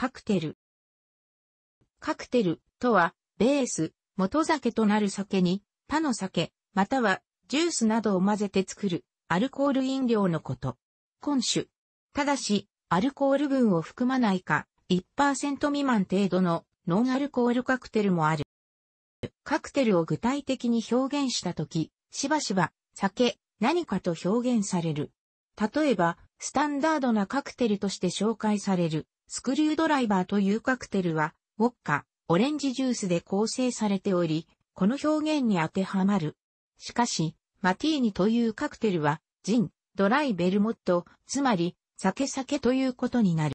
カクテル。カクテルとは、ベース、元酒となる酒に、他の酒、または、ジュースなどを混ぜて作る、アルコール飲料のこと。今酒。ただし、アルコール分を含まないか、1%未満程度のノンアルコールカクテルもある。カクテルを具体的に表現したとき、しばしば、酒、何かと表現される。例えば、スタンダードなカクテルとして紹介される、スクリュードライバーというカクテルは、ウォッカ、オレンジジュースで構成されており、この表現に当てはまる。しかし、マティーニというカクテルは、ジン、ドライベルモット、つまり、酒酒ということになる。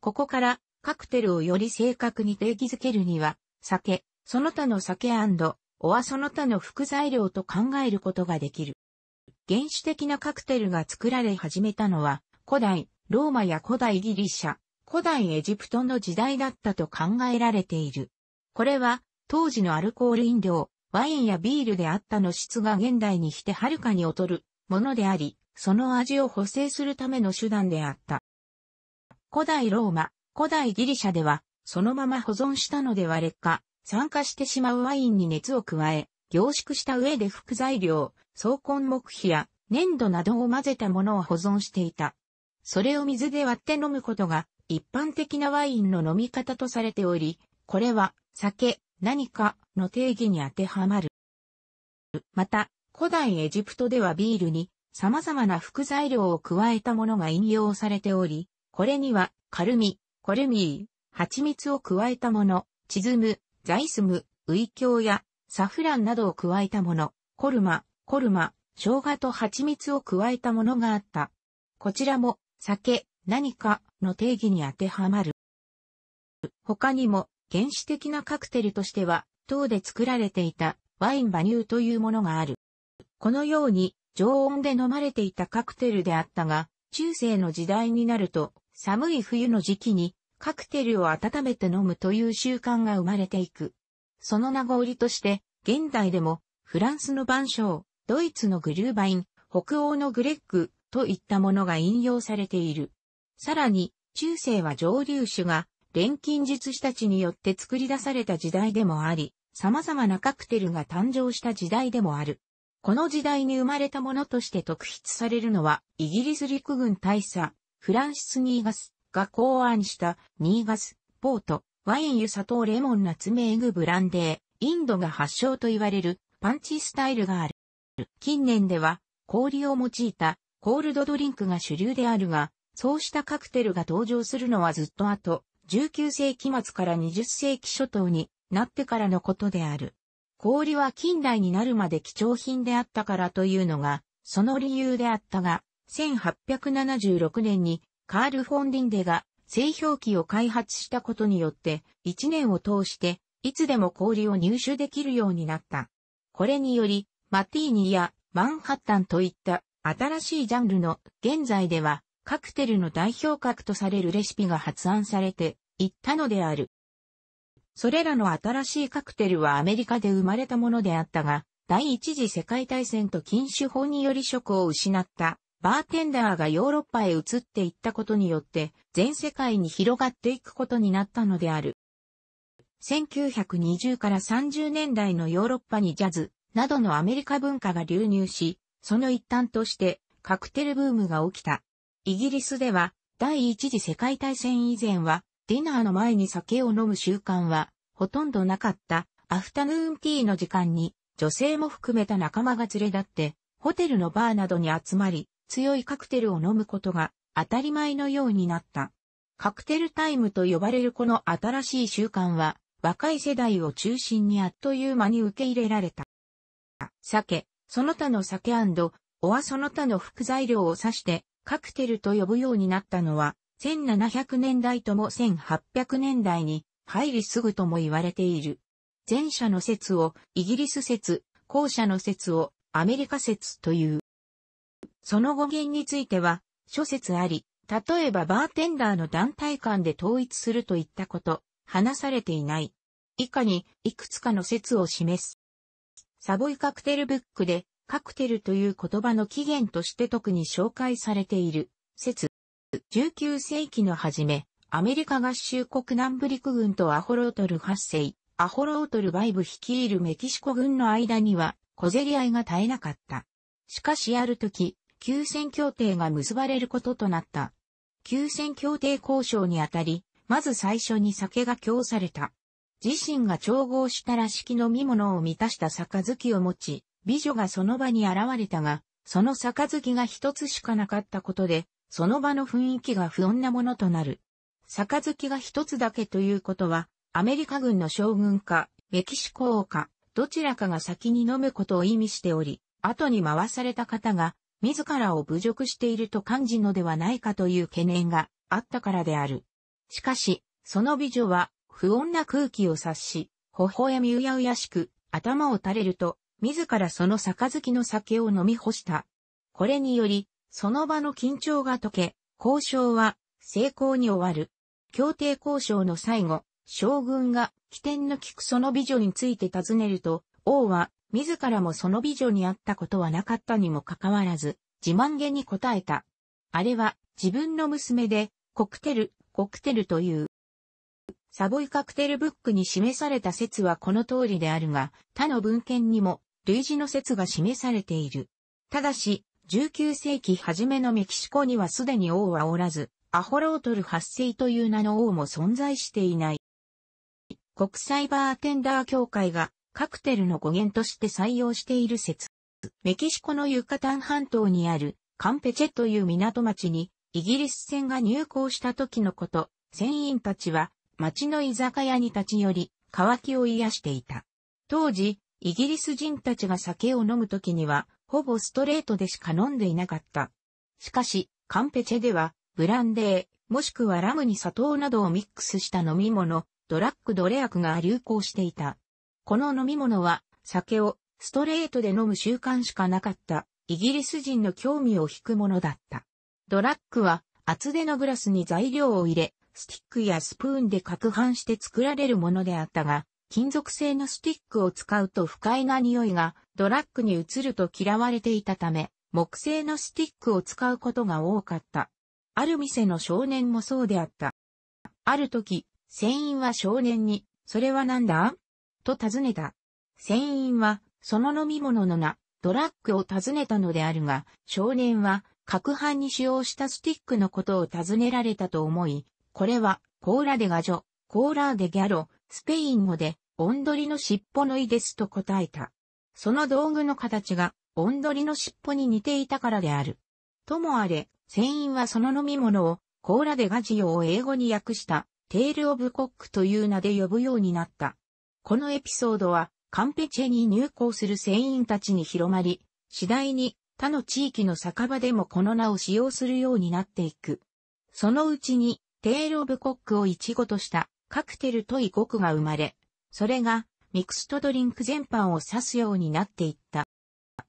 ここから、カクテルをより正確に定義づけるには、酒、その他の酒おはその他の副材料と考えることができる。原始的なカクテルが作られ始めたのは、古代、ローマや古代ギリシャ、古代エジプトの時代だったと考えられている。これは、当時のアルコール飲料、ワインやビールであったの質が現代にしてはるかに劣るものであり、その味を補正するための手段であった。古代ローマ、古代ギリシャでは、そのまま保存したのでは劣化、酸化してしまうワインに熱を加え、凝縮した上で副材料、草根木皮や粘土などを混ぜたものを保存していた。それを水で割って飲むことが一般的なワインの飲み方とされており、これは酒、何かの定義に当てはまる。また、古代エジプトではビールに様々な副材料を加えたものが引用されており、これにはカルミ、コルミー、蜂蜜を加えたもの、チズム、ザイスム、ウイキョウやサフランなどを加えたもの、コルマ、コルマ、生姜と蜂蜜を加えたものがあった。こちらも酒、何かの定義に当てはまる。他にも、原始的なカクテルとしては、糖で作られていたワインバニューというものがある。このように、常温で飲まれていたカクテルであったが、中世の時代になると、寒い冬の時期にカクテルを温めて飲むという習慣が生まれていく。その名残として、現代でも、フランスの晩鐘、ドイツのグルーバイン、北欧のグレッグ、といったものが引用されている。さらに、中世は蒸留酒が錬金術師たちによって作り出された時代でもあり、様々なカクテルが誕生した時代でもある。この時代に生まれたものとして特筆されるのは、イギリス陸軍大佐、フランシス・ニーガスが考案したニーガス、ポート、ワイン油砂糖レモンナツメーグブランデー、インドが発祥と言われるパンチスタイルがある。近年では氷を用いたコールドドリンクが主流であるが、そうしたカクテルが登場するのはずっと後、19世紀末から20世紀初頭になってからのことである。氷は近代になるまで貴重品であったからというのが、その理由であったが、1876年にカール・フォンディンデが製氷機を開発したことによって、1年を通していつでも氷を入手できるようになった。これにより、マティーニやマンハッタンといった新しいジャンルの現在ではカクテルの代表格とされるレシピが発案されていったのである。それらの新しいカクテルはアメリカで生まれたものであったが、第一次世界大戦と禁酒法により職を失ったバーテンダーがヨーロッパへ移っていったことによって全世界に広がっていくことになったのである。1920から30年代のヨーロッパにジャズなどのアメリカ文化が流入し、その一端としてカクテルブームが起きた。イギリスでは第一次世界大戦以前はディナーの前に酒を飲む習慣はほとんどなかったアフタヌーンティーの時間に女性も含めた仲間が連れ立ってホテルのバーなどに集まり強いカクテルを飲むことが当たり前のようになった。カクテルタイムと呼ばれるこの新しい習慣は若い世代を中心にあっという間に受け入れられた。酒、その他の酒おはその他の副材料を指して、カクテルと呼ぶようになったのは、1700年代とも1800年代に入りすぐとも言われている。前者の説をイギリス説、後者の説をアメリカ説という。その語源については、諸説あり、例えばバーテンダーの団体間で統一するといったこと、話されていない。以下に、いくつかの説を示す。サボイカクテルブックで、カクテルという言葉の起源として特に紹介されている説。19世紀の初め、アメリカ合衆国南部陸軍とアホロートル8世、アホロートルバイブ率いるメキシコ軍の間には小競り合いが絶えなかった。しかしある時、休戦協定が結ばれることとなった。休戦協定交渉にあたり、まず最初に酒が供された。自身が調合したら式飲み物を満たした杯を持ち、美女がその場に現れたが、その杯が一つしかなかったことで、その場の雰囲気が不穏なものとなる。杯が一つだけということは、アメリカ軍の将軍か、メキシコ王か、どちらかが先に飲むことを意味しており、後に回された方が、自らを侮辱していると感じのではないかという懸念があったからである。しかし、その美女は不穏な空気を察し、微笑みうやうやしく、頭を垂れると、自らその杯の酒を飲み干した。これにより、その場の緊張が解け、交渉は成功に終わる。協定交渉の最後、将軍が起点の利くその美女について尋ねると、王は自らもその美女に会ったことはなかったにもかかわらず、自慢げに答えた。あれは自分の娘で、コクテル、コクテルというサボイカクテルブックに示された説はこの通りであるが、他の文献にも類似の説が示されている。ただし、19世紀初めのメキシコにはすでに王はおらず、アホロートル発生という名の王も存在していない。国際バーテンダー協会がカクテルの語源として採用している説。メキシコのユカタン半島にあるカンペチェという港町にイギリス船が入港した時のこと、船員たちは町の居酒屋に立ち寄り、渇きを癒していた。当時、イギリス人たちが酒を飲む時には、ほぼストレートでしか飲んでいなかった。しかし、カンペチェでは、ブランデー、もしくはラムに砂糖などをミックスした飲み物、ドラッグドレアクが流行していた。この飲み物は、酒をストレートで飲む習慣しかなかった、イギリス人の興味を引くものだった。ドラッグは、厚手のグラスに材料を入れ、スティックやスプーンで攪拌して作られるものであったが、金属製のスティックを使うと不快な匂いがドラッグに移ると嫌われていたため、木製のスティックを使うことが多かった。ある店の少年もそうであった。ある時、船員は少年に、それは何だと尋ねた。船員は、その飲み物の名、ドラッグを尋ねたのであるが、少年は、攪拌に使用したスティックのことを尋ねられたと思い、これは、コーラデガジョ、コーラーデギャロ、スペイン語で、オンドリの尻尾のいですと答えた。その道具の形が、オンドリの尻尾に似ていたからである。ともあれ、船員はその飲み物を、コーラデガジオを英語に訳した、テールオブコックという名で呼ぶようになった。このエピソードは、カンペチェに入港する船員たちに広まり、次第に他の地域の酒場でもこの名を使用するようになっていく。そのうちにテールオブコックをイチゴとしたカクテルとイコクが生まれ、それがミクストドリンク全般を指すようになっていった。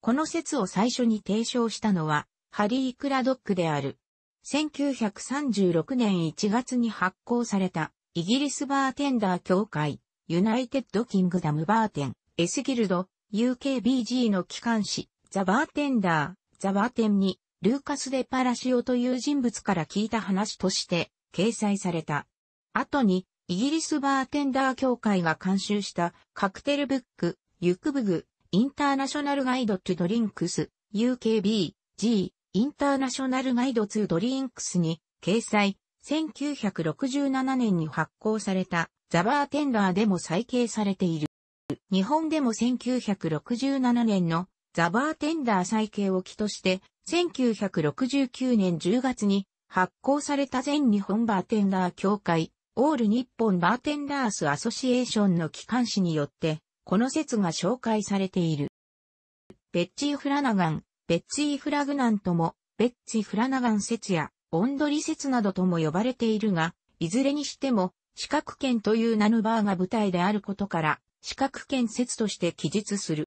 この説を最初に提唱したのは、ハリー・クラドックである。1936年1月に発行された、イギリスバーテンダー協会、ユナイテッド・キングダム・バーテン、エスギルド、UKBG の機関誌、ザ・バーテンダー、ザ・バーテンに、ルーカス・デ・パラシオという人物から聞いた話として、掲載された。後に、イギリスバーテンダー協会が監修したカクテルブック、ユクブグ、インターナショナルガイドトゥドリンクス、UKB、G、インターナショナルガイドツードリンクスに掲載、1967年に発行されたザバーテンダーでも再掲されている。日本でも1967年のザバーテンダー再掲を起として、1969年10月に発行された全日本バーテンダー協会、オール日本バーテンダースアソシエーションの機関誌によって、この説が紹介されている。ベッチー・フラナガン、ベッチー・フラグナンとも、ベッチ・フラナガン説や、オンドリ説などとも呼ばれているが、いずれにしても、四角圏というナヌバーが舞台であることから、四角圏説として記述する。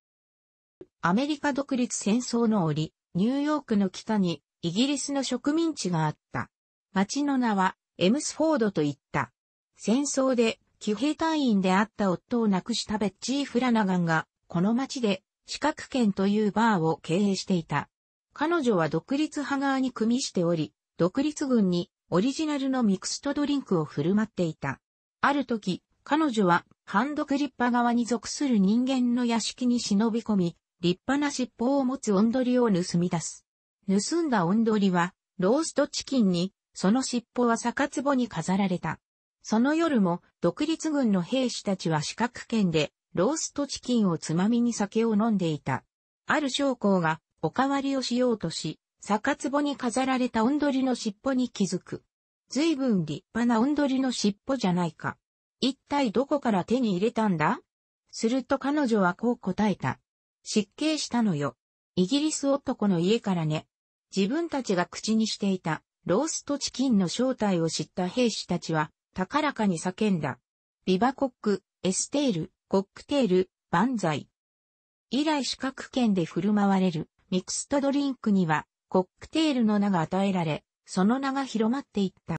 アメリカ独立戦争の折、ニューヨークの北にイギリスの植民地があった。町の名はエムスフォードと言った。戦争で騎兵隊員であった夫を亡くしたベッジー・フラナガンが、この町で四角圏というバーを経営していた。彼女は独立派側に組みしており、独立軍にオリジナルのミクストドリンクを振る舞っていた。ある時、彼女はハンドクリッパ側に属する人間の屋敷に忍び込み、立派な尻尾を持つオンドリを盗み出す。盗んだ温鳥は、ローストチキンに、その尻尾は酒壺に飾られた。その夜も、独立軍の兵士たちは四角圏で、ローストチキンをつまみに酒を飲んでいた。ある将校が、おかわりをしようとし、酒壺に飾られた温鳥の尻尾に気づく。随分立派な温鳥の尻尾じゃないか。一体どこから手に入れたんだすると彼女はこう答えた。失敬したのよ。イギリス男の家からね。自分たちが口にしていたローストチキンの正体を知った兵士たちは、高らかに叫んだ。ビバコック、エステール、コックテール、万歳。以来四角圏で振る舞われるミクストドリンクには、コックテールの名が与えられ、その名が広まっていった。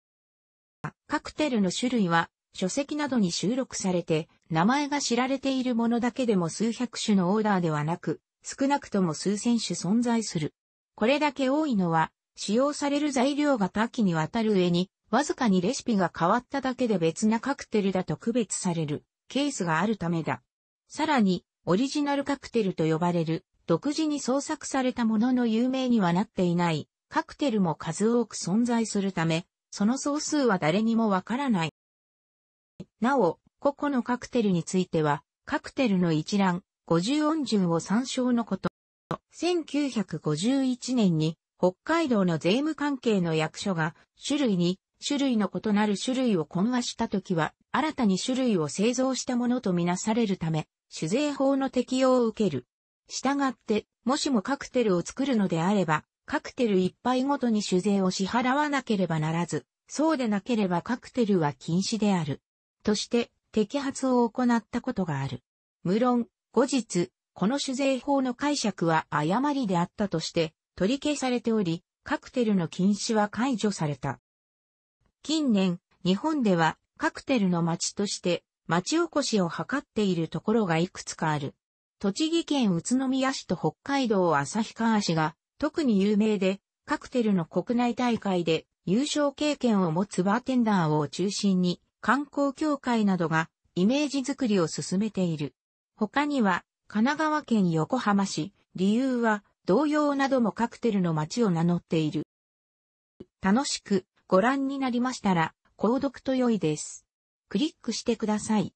カクテルの種類は、書籍などに収録されて、名前が知られているものだけでも数百種のオーダーではなく、少なくとも数千種存在する。これだけ多いのは、使用される材料が多岐にわたる上に、わずかにレシピが変わっただけで別なカクテルだと区別されるケースがあるためだ。さらに、オリジナルカクテルと呼ばれる、独自に創作されたものの有名にはなっていないカクテルも数多く存在するため、その総数は誰にもわからない。なお、個々のカクテルについては、カクテルの一覧、50音順を参照のこと。1951年に北海道の税務関係の役所が種類に種類の異なる種類を混和した時は新たに種類を製造したものとみなされるため酒税法の適用を受ける。したがって、もしもカクテルを作るのであれば、カクテル一杯ごとに酒税を支払わなければならず、そうでなければカクテルは禁止である。として、摘発を行ったことがある。無論、後日、この酒税法の解釈は誤りであったとして取り消されており、カクテルの禁止は解除された。近年、日本ではカクテルの街として町おこしを図っているところがいくつかある。栃木県宇都宮市と北海道旭川市が特に有名で、カクテルの国内大会で優勝経験を持つバーテンダーを中心に観光協会などがイメージ作りを進めている。他には神奈川県横浜市、理由は、同様などもカクテルの街を名乗っている。楽しくご覧になりましたら、購読と良いです。クリックしてください。